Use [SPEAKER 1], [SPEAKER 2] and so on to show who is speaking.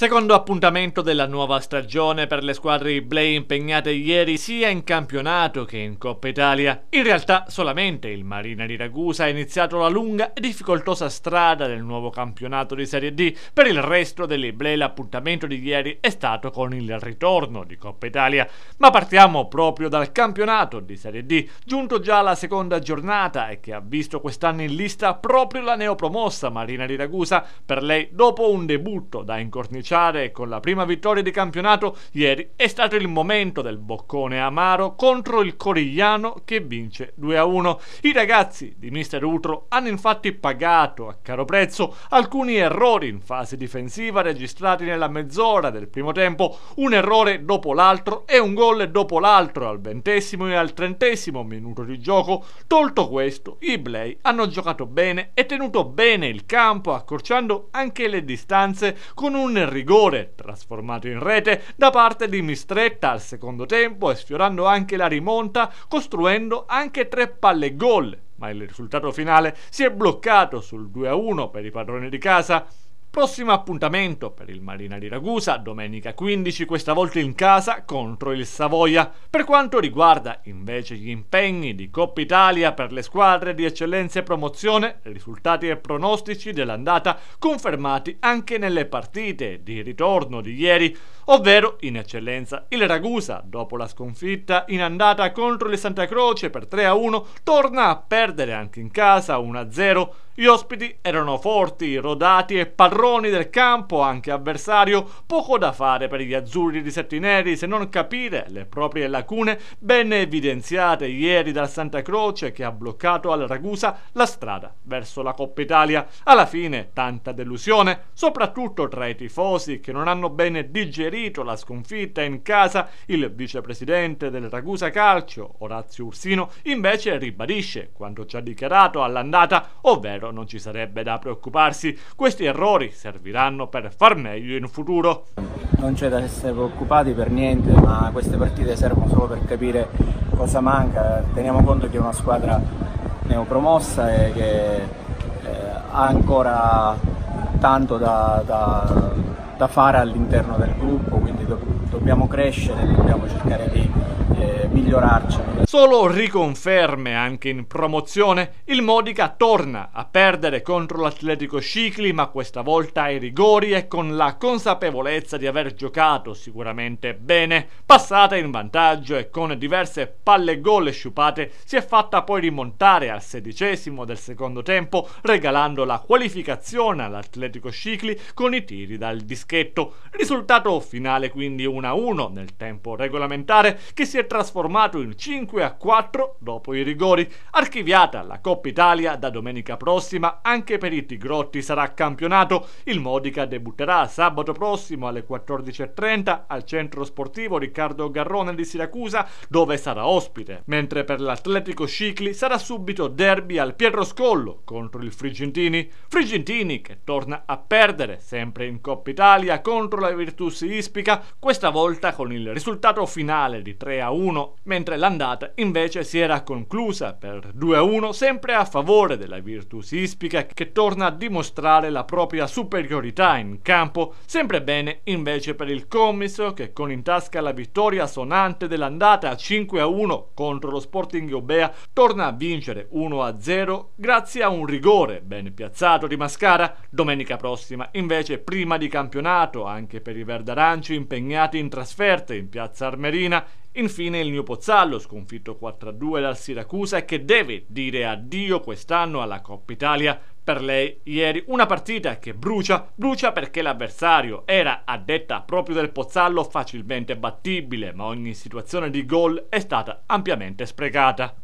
[SPEAKER 1] Secondo appuntamento della nuova stagione per le squadre Iblei impegnate ieri sia in campionato che in Coppa Italia. In realtà solamente il Marina di Ragusa ha iniziato la lunga e difficoltosa strada del nuovo campionato di Serie D. Per il resto delle Iblei l'appuntamento di ieri è stato con il ritorno di Coppa Italia. Ma partiamo proprio dal campionato di Serie D, giunto già alla seconda giornata e che ha visto quest'anno in lista proprio la neopromossa Marina di Ragusa, per lei dopo un debutto da incorniciare cominciare con la prima vittoria di campionato, ieri è stato il momento del boccone amaro contro il Corigliano che vince 2-1. I ragazzi di Mister Utro hanno infatti pagato a caro prezzo alcuni errori in fase difensiva registrati nella mezz'ora del primo tempo, un errore dopo l'altro e un gol dopo l'altro al ventesimo e al trentesimo minuto di gioco. Tolto questo, i Blay hanno giocato bene e tenuto bene il campo accorciando anche le distanze con un rinforzo rigore, trasformato in rete, da parte di Mistretta al secondo tempo e sfiorando anche la rimonta, costruendo anche tre palle gol. Ma il risultato finale si è bloccato sul 2-1 per i padroni di casa. Prossimo appuntamento per il Marina di Ragusa, domenica 15, questa volta in casa contro il Savoia. Per quanto riguarda invece gli impegni di Coppa Italia per le squadre di eccellenza e promozione, risultati e pronostici dell'andata confermati anche nelle partite di ritorno di ieri ovvero in eccellenza. Il Ragusa, dopo la sconfitta in andata contro il Santa Croce per 3-1, torna a perdere anche in casa 1-0. Gli ospiti erano forti, rodati e padroni del campo, anche avversario, poco da fare per gli azzurri di Settineri se non capire le proprie lacune ben evidenziate ieri dal Santa Croce che ha bloccato al Ragusa la strada verso la Coppa Italia. Alla fine tanta delusione, soprattutto tra i tifosi che non hanno bene digerito preferito la sconfitta in casa, il vicepresidente del Ragusa Calcio, Orazio Ursino, invece ribadisce quanto ci ha dichiarato all'andata, ovvero non ci sarebbe da preoccuparsi, questi errori serviranno per far meglio in futuro. Non c'è da essere preoccupati per niente, ma queste partite servono solo per capire cosa manca, teniamo conto che è una squadra neopromossa e che eh, ha ancora tanto da, da da fare all'interno del gruppo, quindi do dobbiamo crescere, dobbiamo cercare di eh, migliorarci. Solo riconferme anche in promozione, il Modica torna a perdere contro l'Atletico Scicli, ma questa volta ai rigori e con la consapevolezza di aver giocato sicuramente bene, passata in vantaggio e con diverse palle gol sciupate si è fatta poi rimontare al sedicesimo del secondo tempo, regalando la qualificazione all'Atletico Scicli con i tiri dal discorso caschetto. Risultato finale quindi 1-1 nel tempo regolamentare che si è trasformato in 5-4 dopo i rigori. Archiviata la Coppa Italia da domenica prossima anche per i Tigrotti sarà campionato. Il Modica debutterà sabato prossimo alle 14.30 al centro sportivo Riccardo Garrone di Siracusa dove sarà ospite, mentre per l'Atletico Scicli sarà subito derby al Pietro Scollo contro il Frigentini. Frigentini che torna a perdere sempre in Coppa Italia Italia contro la Virtus Ispica, questa volta con il risultato finale di 3-1, mentre l'andata invece si era conclusa per 2-1 sempre a favore della Virtus Ispica che torna a dimostrare la propria superiorità in campo, sempre bene invece per il Comiso che con in tasca la vittoria sonante dell'andata 5-1 contro lo Sporting Obea torna a vincere 1-0 grazie a un rigore ben piazzato di Mascara domenica prossima invece prima di campionato campionato anche per i verdaranci impegnati in trasferte in piazza Armerina. Infine il mio Pozzallo, sconfitto 4-2 dal Siracusa, che deve dire addio quest'anno alla Coppa Italia. Per lei ieri una partita che brucia, brucia perché l'avversario era, a detta proprio del Pozzallo, facilmente battibile, ma ogni situazione di gol è stata ampiamente sprecata.